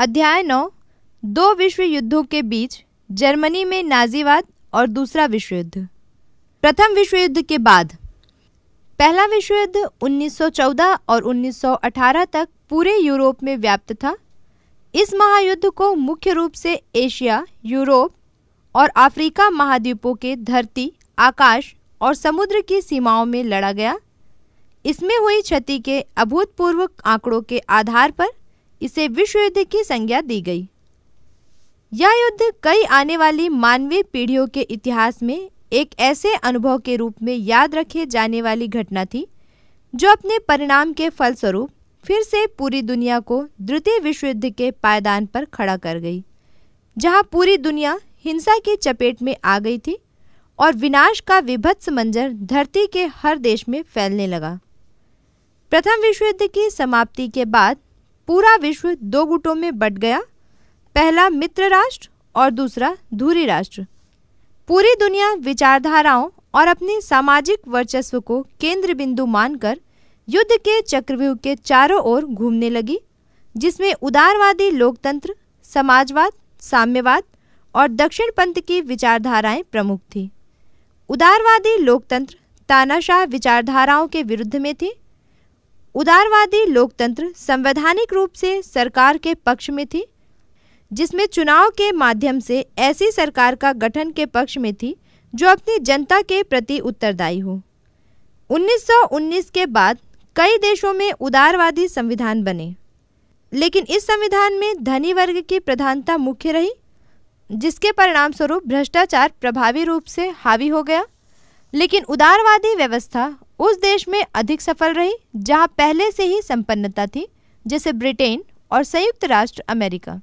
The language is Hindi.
अध्याय नौ दो विश्व युद्धों के बीच जर्मनी में नाजीवाद और दूसरा विश्व युद्ध प्रथम विश्व युद्ध के बाद पहला विश्व युद्ध 1914 और 1918 तक पूरे यूरोप में व्याप्त था इस महायुद्ध को मुख्य रूप से एशिया यूरोप और अफ्रीका महाद्वीपों के धरती आकाश और समुद्र की सीमाओं में लड़ा गया इसमें हुई क्षति के अभूतपूर्व आंकड़ों के आधार पर इसे विश्व युद्ध की संज्ञा दी गई यह युद्ध कई आने वाली मानवीय पीढ़ियों के इतिहास में एक ऐसे अनुभव के रूप में याद रखे जाने वाली घटना थी जो अपने परिणाम के फलस्वरूप फिर से पूरी दुनिया को द्वितीय विश्व युद्ध के पायदान पर खड़ा कर गई जहां पूरी दुनिया हिंसा की चपेट में आ गई थी और विनाश का विभत्स मंजर धरती के हर देश में फैलने लगा प्रथम विश्व युद्ध की समाप्ति के बाद पूरा विश्व दो गुटों में बट गया पहला मित्र राष्ट्र और दूसरा धूरी राष्ट्र पूरी दुनिया विचारधाराओं और अपने सामाजिक वर्चस्व को केंद्र बिंदु मानकर युद्ध के चक्रव्यूह के चारों ओर घूमने लगी जिसमें उदारवादी लोकतंत्र समाजवाद साम्यवाद और दक्षिण पंथ की विचारधाराएं प्रमुख थी उदारवादी लोकतंत्र तानाशाह विचारधाराओं के विरुद्ध में थी उदारवादी लोकतंत्र संवैधानिक रूप से सरकार के पक्ष में थी जिसमें चुनाव के माध्यम से ऐसी सरकार का गठन के पक्ष में थी जो अपनी जनता के प्रति उत्तरदायी हो 1919 के बाद कई देशों में उदारवादी संविधान बने लेकिन इस संविधान में धनी वर्ग की प्रधानता मुख्य रही जिसके परिणामस्वरूप भ्रष्टाचार प्रभावी रूप से हावी हो गया लेकिन उदारवादी व्यवस्था उस देश में अधिक सफल रही जहां पहले से ही संपन्नता थी जैसे ब्रिटेन और संयुक्त राष्ट्र अमेरिका